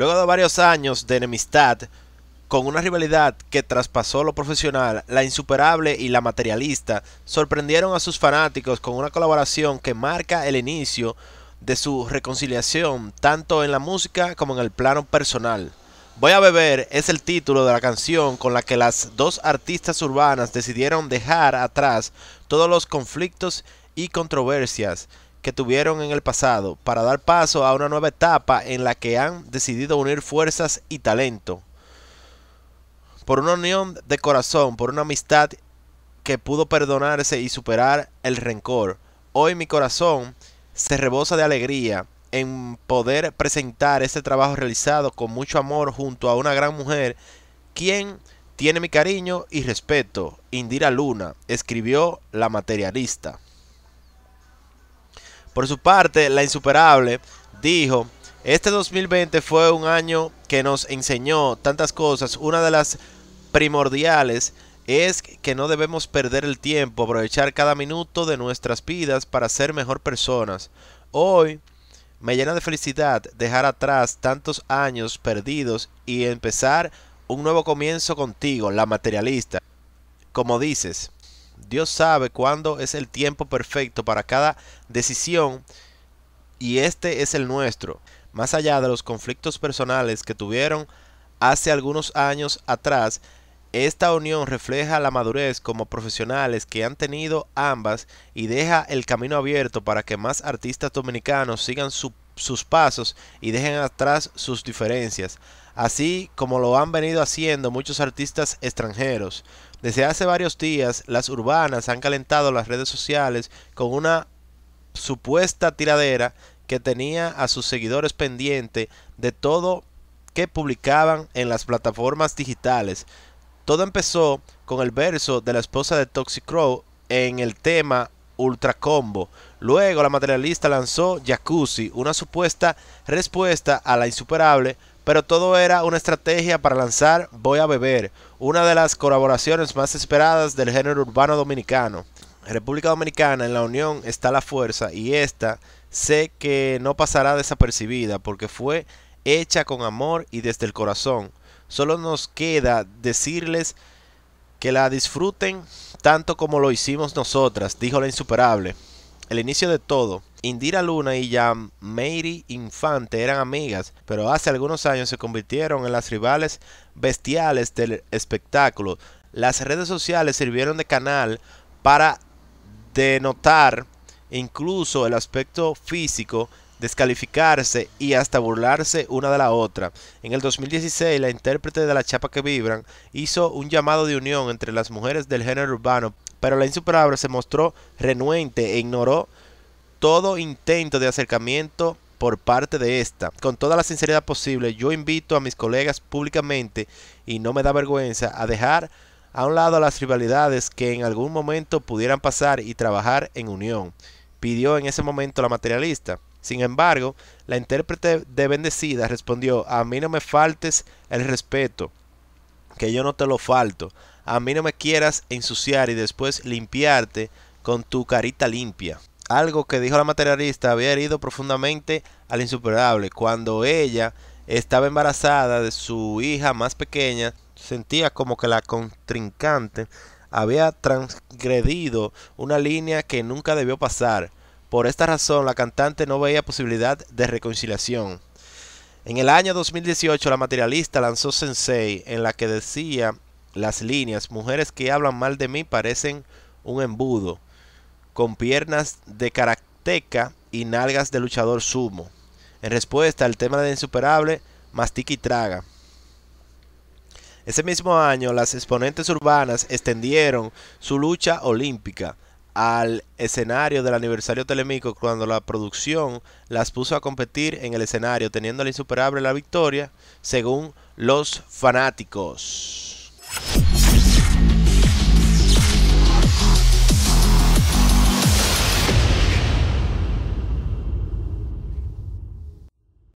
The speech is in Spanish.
Luego de varios años de enemistad, con una rivalidad que traspasó lo profesional, la insuperable y la materialista sorprendieron a sus fanáticos con una colaboración que marca el inicio de su reconciliación tanto en la música como en el plano personal. Voy a beber es el título de la canción con la que las dos artistas urbanas decidieron dejar atrás todos los conflictos y controversias que tuvieron en el pasado para dar paso a una nueva etapa en la que han decidido unir fuerzas y talento. Por una unión de corazón, por una amistad que pudo perdonarse y superar el rencor. Hoy mi corazón se rebosa de alegría en poder presentar este trabajo realizado con mucho amor junto a una gran mujer, quien tiene mi cariño y respeto. Indira Luna, escribió la materialista. Por su parte, la insuperable dijo, este 2020 fue un año que nos enseñó tantas cosas. Una de las primordiales es que no debemos perder el tiempo, aprovechar cada minuto de nuestras vidas para ser mejor personas. Hoy me llena de felicidad dejar atrás tantos años perdidos y empezar un nuevo comienzo contigo, la materialista. Como dices, Dios sabe cuándo es el tiempo perfecto para cada decisión y este es el nuestro. Más allá de los conflictos personales que tuvieron hace algunos años atrás, esta unión refleja la madurez como profesionales que han tenido ambas y deja el camino abierto para que más artistas dominicanos sigan su sus pasos y dejen atrás sus diferencias, así como lo han venido haciendo muchos artistas extranjeros. Desde hace varios días, las urbanas han calentado las redes sociales con una supuesta tiradera que tenía a sus seguidores pendiente de todo que publicaban en las plataformas digitales. Todo empezó con el verso de la esposa de Toxic en el tema Ultra Combo. Luego la materialista lanzó Jacuzzi, una supuesta respuesta a la insuperable, pero todo era una estrategia para lanzar Voy a Beber, una de las colaboraciones más esperadas del género urbano dominicano. República Dominicana, en la Unión está la fuerza y esta sé que no pasará desapercibida porque fue hecha con amor y desde el corazón. Solo nos queda decirles que la disfruten tanto como lo hicimos nosotras, dijo la insuperable. El inicio de todo, Indira Luna y Mary Infante eran amigas, pero hace algunos años se convirtieron en las rivales bestiales del espectáculo. Las redes sociales sirvieron de canal para denotar incluso el aspecto físico descalificarse y hasta burlarse una de la otra. En el 2016, la intérprete de La Chapa que Vibran hizo un llamado de unión entre las mujeres del género urbano, pero la insuperable se mostró renuente e ignoró todo intento de acercamiento por parte de esta. Con toda la sinceridad posible, yo invito a mis colegas públicamente, y no me da vergüenza, a dejar a un lado las rivalidades que en algún momento pudieran pasar y trabajar en unión, pidió en ese momento la materialista. Sin embargo, la intérprete de Bendecida respondió, a mí no me faltes el respeto, que yo no te lo falto, a mí no me quieras ensuciar y después limpiarte con tu carita limpia. Algo que dijo la materialista había herido profundamente al insuperable. Cuando ella estaba embarazada de su hija más pequeña, sentía como que la contrincante había transgredido una línea que nunca debió pasar por esta razón, la cantante no veía posibilidad de reconciliación. En el año 2018, la materialista lanzó Sensei, en la que decía las líneas, mujeres que hablan mal de mí parecen un embudo, con piernas de karateca y nalgas de luchador sumo. En respuesta al tema de Insuperable, mastica y traga. Ese mismo año, las exponentes urbanas extendieron su lucha olímpica al escenario del aniversario Telemico cuando la producción las puso a competir en el escenario, teniendo la insuperable la victoria, según los fanáticos.